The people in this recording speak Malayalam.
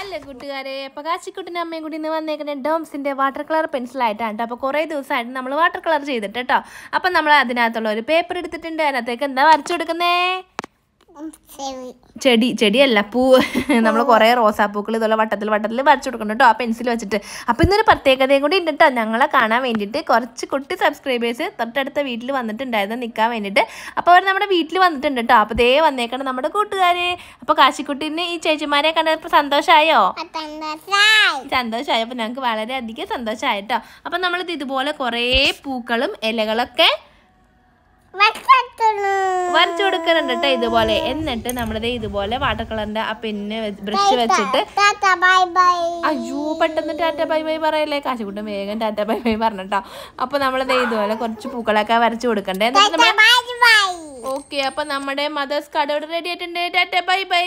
അല്ല കൂട്ടുകാരെ അപ്പോൾ കാശിക്കുട്ടിൻ്റെ അമ്മയും കൂടി ഇന്ന് വന്നേക്കുന്നത് ഡോംസിൻ്റെ വാട്ടർ കളർ പെൻസിലായിട്ടാണ് കേട്ടോ അപ്പോൾ കുറേ ദിവസമായിട്ട് നമ്മൾ വാട്ടർ കളർ ചെയ്തിട്ട് കേട്ടോ അപ്പം നമ്മൾ അതിനകത്തുള്ള ഒരു പേപ്പർ എടുത്തിട്ടുണ്ട് അതിനകത്തേക്ക് എന്താ വരച്ചു കൊടുക്കുന്നേ ചെടി ചെടിയല്ല പൂ നമ്മൾ കുറേ റോസാപ്പൂക്കൾ ഇതുപോലെ വട്ടത്തിൽ വട്ടത്തിൽ വരച്ചു കൊടുക്കണം കേട്ടോ ആ പെൻസിൽ വെച്ചിട്ട് അപ്പോൾ ഇന്നൊരു പ്രത്യേകതയും കൂടി ഉണ്ട് കേട്ടോ ഞങ്ങളെ കാണാൻ വേണ്ടിയിട്ട് കുറച്ച് കുട്ടി സബ്സ്ക്രൈബേഴ്സ് തൊട്ടടുത്ത വീട്ടിൽ വന്നിട്ടുണ്ടായിരുന്നു നിൽക്കാൻ വേണ്ടിയിട്ട് അപ്പോൾ അവർ നമ്മുടെ വീട്ടിൽ വന്നിട്ടുണ്ട് കേട്ടോ അപ്പോൾ ദേ വന്നേക്കണം നമ്മുടെ കൂട്ടുകാര് അപ്പോൾ കാശിക്കുട്ടീന് ഈ ചേച്ചിമാരെ കണ്ടപ്പോൾ സന്തോഷമായോ സന്തോഷമായി അപ്പോൾ ഞങ്ങൾക്ക് വളരെയധികം സന്തോഷമായിട്ടോ കേട്ടോ നമ്മളിത് ഇതുപോലെ കുറേ പൂക്കളും ഇലകളൊക്കെ വരച്ചു കൊടുക്കണം കേട്ടോ ഇതുപോലെ എന്നിട്ട് നമ്മളത് ഇതുപോലെ വാട്ടർ കളറിന്റെ ആ പിന്നെ ബ്രഷ് വെച്ചിട്ട് അയ്യോ പെട്ടെന്ന് ടാറ്റ ബൈ ബൈ പറയല്ലേ കാശുകൂട്ടം വേഗം ടാറ്റ ബൈ ബൈ പറഞ്ഞിട്ടോ അപ്പൊ നമ്മളത് ഇതുപോലെ കുറച്ച് പൂക്കളൊക്കെ വരച്ചു കൊടുക്കണ്ടേ ഓക്കെ അപ്പൊ നമ്മുടെ മദേഴ്സ് ഇവിടെ റെഡി ആയിട്ടുണ്ട് ടാറ്റ ബൈ ബൈ